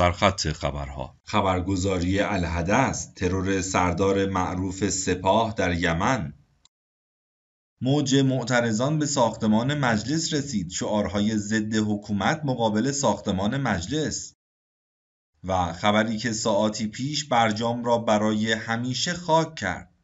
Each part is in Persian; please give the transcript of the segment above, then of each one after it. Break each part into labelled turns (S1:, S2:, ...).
S1: سرخط خبرها خبرگزاری الحدث ترور سردار معروف سپاه در یمن موج معترضان به ساختمان مجلس رسید شعارهای ضد حکومت مقابل ساختمان مجلس و خبری که ساعتی پیش برجام را برای همیشه خاک کرد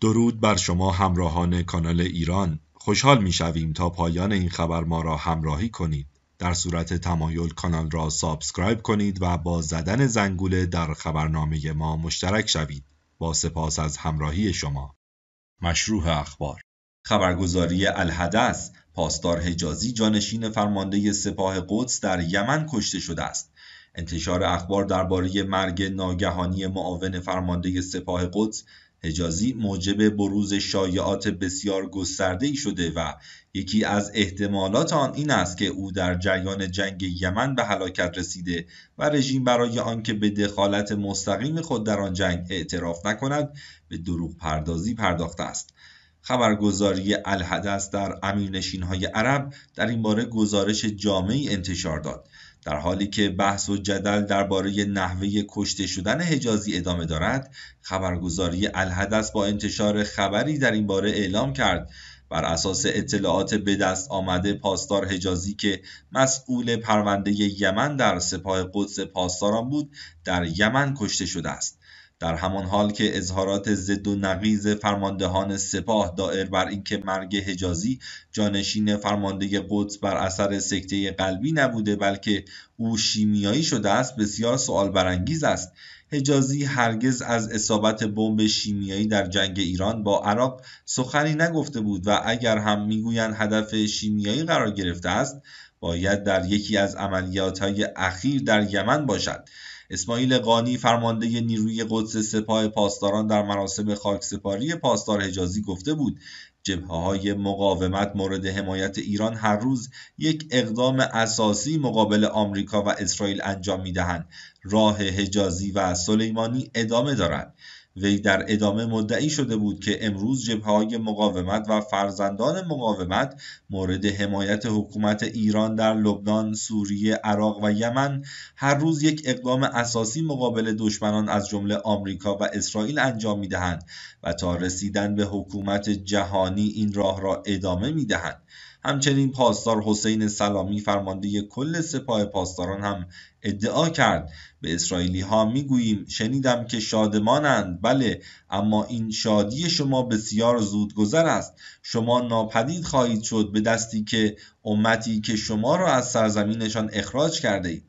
S1: درود بر شما همراهان کانال ایران خوشحال می شویم تا پایان این خبر ما را همراهی کنید در صورت تمایل کانال را سابسکرایب کنید و با زدن زنگوله در خبرنامه ما مشترک شوید. با سپاس از همراهی شما. مشروع اخبار خبرگزاری الحدث پاسدار حجازی جانشین فرمانده سپاه قدس در یمن کشته شده است. انتشار اخبار درباره مرگ ناگهانی معاون فرمانده سپاه قدس حجازی موجب بروز شایعات بسیار گسترده ای شده و یکی از احتمالات آن این است که او در جریان جنگ یمن به هلاکت رسیده و رژیم برای آنکه به دخالت مستقیم خود در آن جنگ اعتراف نکند به دروغ پردازی پرداخته است خبرگزاری الحدث در های عرب در این باره گزارش جامعی انتشار داد در حالی که بحث و جدل درباره نحوه کشته شدن حجازی ادامه دارد خبرگزاری الحدث با انتشار خبری در این باره اعلام کرد بر اساس اطلاعات به دست آمده پاسدار حجازی که مسئول پرونده یمن در سپاه قدس پاسداران بود در یمن کشته شده است در همان حال که اظهارات ضد و نقیض فرماندهان سپاه دائر بر اینکه مرگ حجازی جانشین فرمانده قدس بر اثر سکته قلبی نبوده بلکه او شیمیایی شده است بسیار سوال برانگیز است حجازی هرگز از اصابت بمب شیمیایی در جنگ ایران با عراق سخنی نگفته بود و اگر هم میگویند هدف شیمیایی قرار گرفته است باید در یکی از عملیات های اخیر در یمن باشد اسماعیل قانی فرمانده نیروی قدس سپاه پاسداران در مراسم خاکسپاری پاسدار حجازی گفته بود جبهه های مقاومت مورد حمایت ایران هر روز یک اقدام اساسی مقابل آمریکا و اسرائیل انجام می دهند. راه حجازی و سلیمانی ادامه دارد. وی در ادامه مدعی شده بود که امروز های مقاومت و فرزندان مقاومت مورد حمایت حکومت ایران در لبنان، سوریه، عراق و یمن هر روز یک اقدام اساسی مقابل دشمنان از جمله آمریکا و اسرائیل انجام میدهند و تا رسیدن به حکومت جهانی این راه را ادامه میدهند. همچنین پاسدار حسین سلامی فرمانده کل سپاه پاسداران هم ادعا کرد به اسرائیلی ها میگوییم شنیدم که شادمانند بله اما این شادی شما بسیار گذر است شما ناپدید خواهید شد به دستی که امتی که شما را از سرزمینشان اخراج کرده اید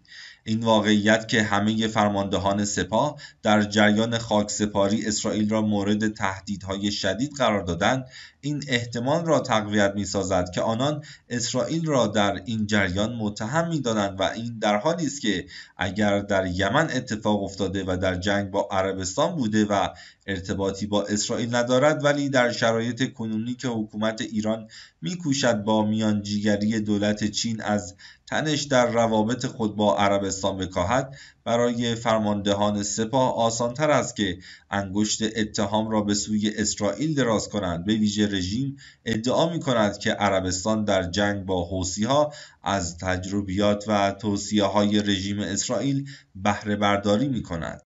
S1: این واقعیت که همه فرماندهان سپاه در جریان خاکسپاری اسرائیل را مورد تهدیدهای شدید قرار دادند این احتمال را تقویت می سازد که آنان اسرائیل را در این جریان متهم می دانند و این در حالی است که اگر در یمن اتفاق افتاده و در جنگ با عربستان بوده و ارتباطی با اسرائیل ندارد ولی در شرایط کنونی که حکومت ایران میکوشد با میانجیگری دولت چین از تنش در روابط خود با عربستان بکاهد برای فرماندهان سپاه آسانتر است که انگشت اتهام را به سوی اسرائیل دراز کنند به ویژه رژیم ادعا می کند که عربستان در جنگ با حوسی ها از تجربیات و توصیه های رژیم اسرائیل بهره برداری می کند.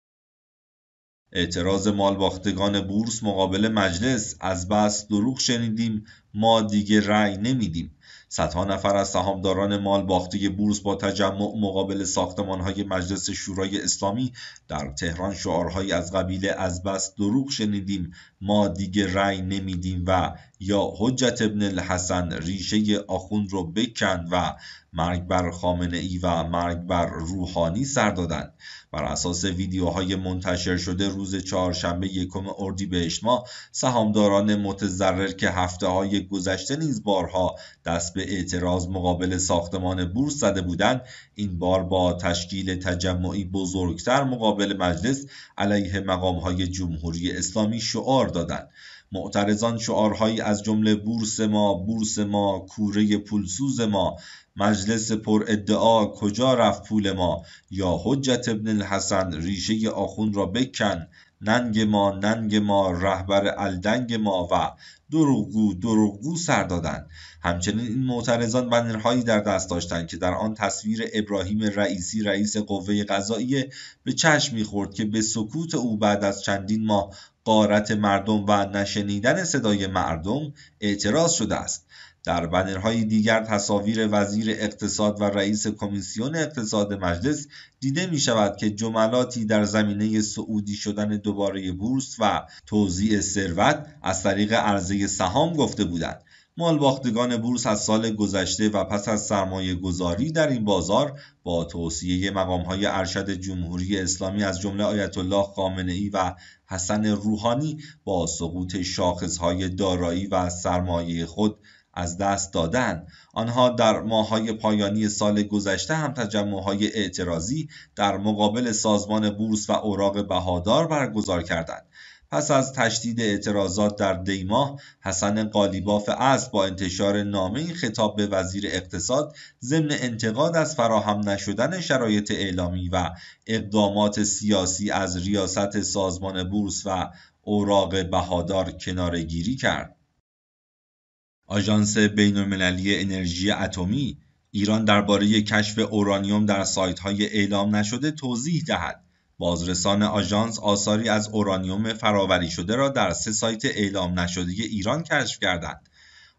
S1: اعتراض مالباختگان بورس مقابل مجلس از بس دروغ شنیدیم ما دیگه رأی نمیدیم صدها نفر از سهامداران مال باخته بورس با تجمع مقابل ساختمانهای مجلس شورای اسلامی در تهران شعارهایی از قبیل از بس دروغ شنیدیم ما دیگه رأی نمیدیم و یا حجت ابن الحسن ریشه آخوند رو بکن و مرگ بر خامنه ای و مرگ بر روحانی سر دادند بر اساس ویدیوهای منتشر شده روز چهارشنبه یکم اردیبهشت ماه سهامداران متضرر که هفته های گذشته نیز بارها دست به اعتراض مقابل ساختمان بورس زده بودند این بار با تشکیل تجمعی بزرگتر مقابل مجلس علیه مقامهای جمهوری اسلامی شعار دادند معترضان شعارهایی از جمله بورس ما بورس ما کوره پولسوز ما مجلس پر ادعا کجا رفت پول ما یا حجت ابن الحسن ریشه آخون را بکن ننگ ما ننگ ما رهبر الدنگ ما و دروغگو دروغگو سر دادند همچنین این معترضان بنرهایی در دست داشتند که در آن تصویر ابراهیم رئیسی رئیس قوه قضاییه به چشم میخورد که به سکوت او بعد از چندین ماه قارت مردم و نشنیدن صدای مردم اعتراض شده است در بنرهای دیگر تصاویر وزیر اقتصاد و رئیس کمیسیون اقتصاد مجلس دیده می شود که جملاتی در زمینه سعودی شدن دوباره بورس و توزیع ثروت از طریق عرضه سهام گفته بودند مالباختگان بورس از سال گذشته و پس از سرمایه گذاری در این بازار با توصیه مقام های ارشد جمهوری اسلامی از جمله آیت الله خامنه ای و حسن روحانی با سقوط شاخص های دارایی و سرمایه خود از دست دادن آنها در ماهای پایانی سال گذشته هم تجمعهای اعتراضی در مقابل سازمان بورس و اوراق بهادار برگزار کردند پس از تشدید اعتراضات در دیماه حسن قالیباف اسب با انتشار نامه خطاب به وزیر اقتصاد ضمن انتقاد از فراهم نشدن شرایط اعلامی و اقدامات سیاسی از ریاست سازمان بورس و اوراق بهادار کنارگیری کرد آژانس بین‌المللی انرژی اتمی ایران درباره کشف اورانیوم در سایت‌های اعلام نشده توضیح دهد بازرسان آژانس آثاری از اورانیوم فراوری شده را در سه سایت اعلام نشده ایران کشف کردند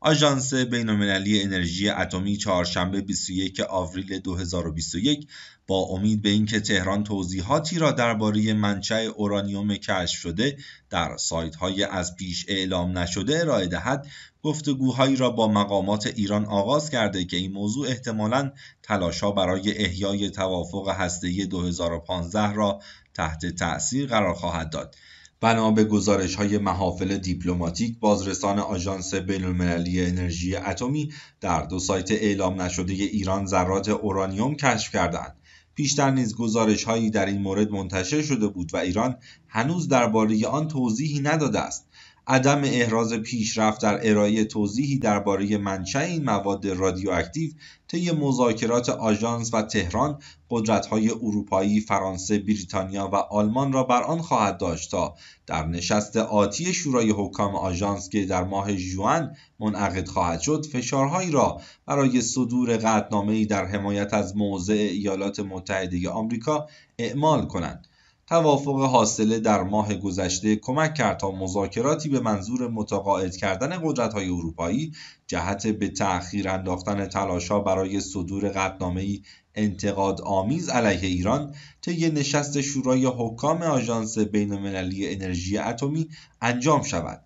S1: آژانس بین‌المللی انرژی اتمی چهارشنبه 21 آوریل 2021 با امید به اینکه تهران توضیحاتی را درباره منشأ اورانیوم کشف شده در سایت‌های از پیش اعلام نشده ارائه دهد گفتگوهایی را با مقامات ایران آغاز کرده که این موضوع احتمالاً تلاشا برای احیای توافق هسته‌ای 2015 را تحت تأثیر قرار خواهد داد بنا به گزارش های محافل دیپلماتیک بازرسان آژانس بین‌المللی انرژی اتمی در دو سایت اعلام نشده ایران ذرات اورانیوم کشف کردند پیشتر نیز گزارش هایی در این مورد منتشر شده بود و ایران هنوز درباره آن توضیحی نداده است عدم احراز پیشرفت در ارائه توضیحی درباره منشأ این مواد رادیواکتیو طی مذاکرات آژانس و تهران قدرت‌های اروپایی فرانسه، بریتانیا و آلمان را بر آن خواهد داشت تا در نشست آتی شورای حکام آژانس که در ماه ژوئن منعقد خواهد شد، فشارهایی را برای صدور قطعنامه‌ای در حمایت از موضع ایالات متحده آمریکا اعمال کنند. توافق حاصله در ماه گذشته کمک کرد تا مذاکراتی به منظور متقاعد کردن های اروپایی جهت به تأخیر انداختن تلاشا برای صدور ای انتقاد آمیز علیه ایران طی نشست شورای حکام آژانس بین‌المللی انرژی اتمی انجام شود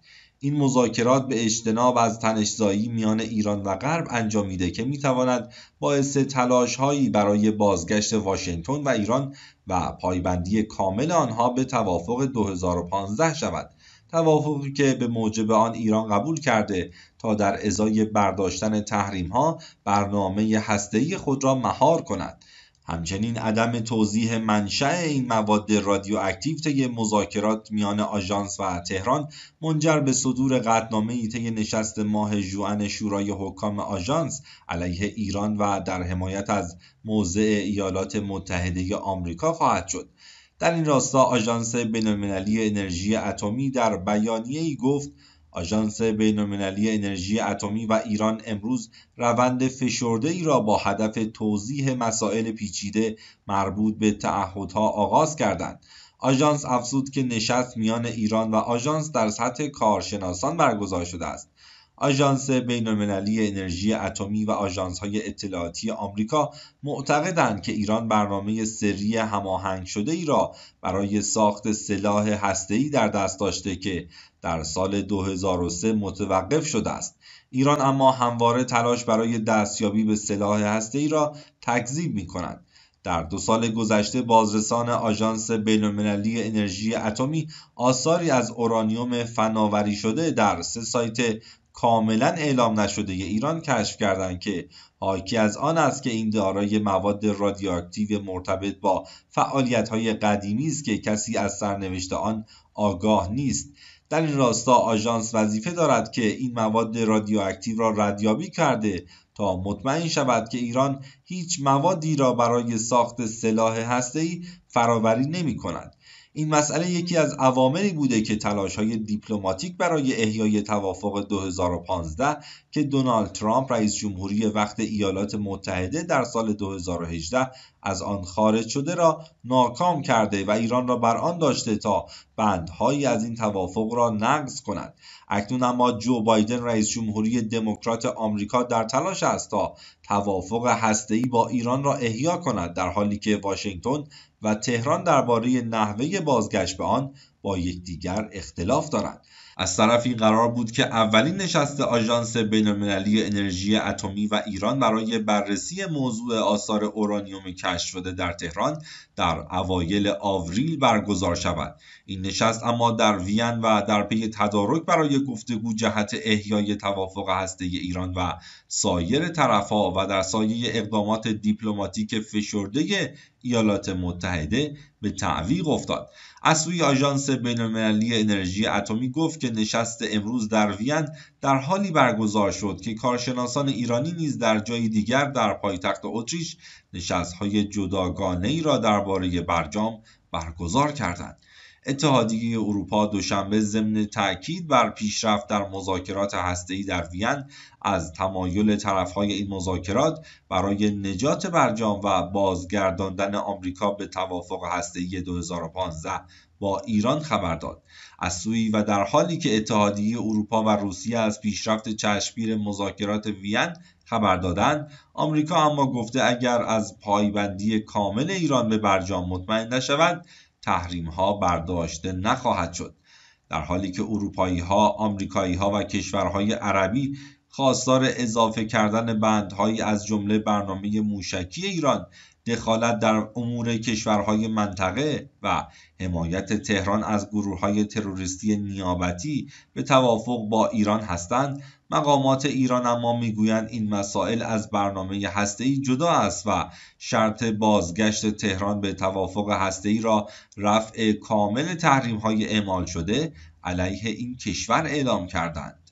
S1: این مذاکرات به اجتناب از تنشزایی میان ایران و غرب انجام که میتواند باعث تلاش هایی برای بازگشت واشنگتن و ایران و پایبندی کامل آنها به توافق 2015 شود توافقی که به موجب آن ایران قبول کرده تا در ازای برداشتن تحریم ها برنامه هسته‌ای خود را مهار کند همچنین عدم توضیح منشأ این مواد رادیواکتیو طی مذاکرات میان آژانس و تهران منجر به صدور ای طی نشست ماه ژوئن شورای حکام آژانس علیه ایران و در حمایت از موضع ایالات متحده آمریکا خواهد شد در این راستا آژانس بینالمللی انرژی اتمی در بیانیه‌ای گفت آژانس بینالمللی انرژی اتمی و ایران امروز روند فشرده ای را با هدف توضیح مسائل پیچیده مربوط به تعهدها آغاز کردند. آژانس افزود که نشست میان ایران و آژانس در سطح کارشناسان برگزار شده است. آژانس بین‌المللی انرژی اتمی و آژانس‌های اطلاعاتی آمریکا معتقدند که ایران برنامه سری هماهنگ شده ای را برای ساخت سلاح هسته‌ای در دست داشته که در سال 2003 متوقف شده است. ایران اما همواره تلاش برای دستیابی به سلاح هسته‌ای را تکذیب می‌کند. در دو سال گذشته بازرسان آژانس بین‌المللی انرژی اتمی آثاری از اورانیوم فناوری شده در سه سایت کاملا اعلام نشده ایران کشف کردند که حاکی از آن است که این دارای مواد رادیواکتیو مرتبط با های قدیمی است که کسی از سرنوشت آن آگاه نیست در این راستا آژانس وظیفه دارد که این مواد رادیواکتیو را ردیابی کرده تا مطمئن شود که ایران هیچ موادی را برای ساخت سلاح هسته‌ای فراوری نمی کند. این مسئله یکی از عواملی بوده که تلاش های دیپلماتیک برای احیای توافق 2015 که دونالد ترامپ رئیس جمهوری وقت ایالات متحده در سال 2018 از آن خارج شده را ناکام کرده و ایران را بر آن داشته تا بندهایی از این توافق را نقض کند اکنون اما جو بایدن رئیس جمهوری دموکرات آمریکا در تلاش است تا توافق هسته‌ای با ایران را احیا کند در حالی که واشنگتن و تهران درباره نحوه بازگشت به آن با یکدیگر اختلاف دارند از طرفی قرار بود که اولین نشست آژانس بینالمللی انرژی اتمی و ایران برای بررسی موضوع آثار اورانیوم کشف شده در تهران در اوایل آوریل برگزار شود این نشست اما در وین و در پی تدارک برای گفتگو جهت احیای توافق هسته ایران و سایر طرفها و در سایه اقدامات دیپلماتیک فشرده ایالات متحده به تعویق افتاد از سوی آژانس بینالمللی انرژی اتمی گفت که نشست امروز در وین در حالی برگزار شد که کارشناسان ایرانی نیز در جای دیگر در پایتخت اتریش نشستهای جداگانه ای را درباره برجام برگزار کردند اتحادیه اروپا دوشنبه ضمن تاکید بر پیشرفت در مذاکرات هسته‌ای در وین از تمایل طرفهای این مذاکرات برای نجات برجام و بازگرداندن آمریکا به توافق هسته‌ای 2015 با ایران خبر داد از سوی و در حالی که اتحادیه اروپا و روسیه از پیشرفت چشمگیر مذاکرات وین خبر دادند آمریکا اما گفته اگر از پایبندی کامل ایران به برجام مطمئن نشود تحریم ها برداشته نخواهد شد در حالی که اروپایی ها، آمریکایی ها و کشورهای عربی خواستار اضافه کردن بندهایی از جمله برنامه موشکی ایران دخالت در امور کشورهای منطقه و حمایت تهران از گروه های تروریستی نیابتی به توافق با ایران هستند مقامات ایران اما میگویند این مسائل از برنامه هسته‌ای جدا است و شرط بازگشت تهران به توافق هسته‌ای را رفع کامل تحریم های اعمال شده علیه این کشور اعلام کردند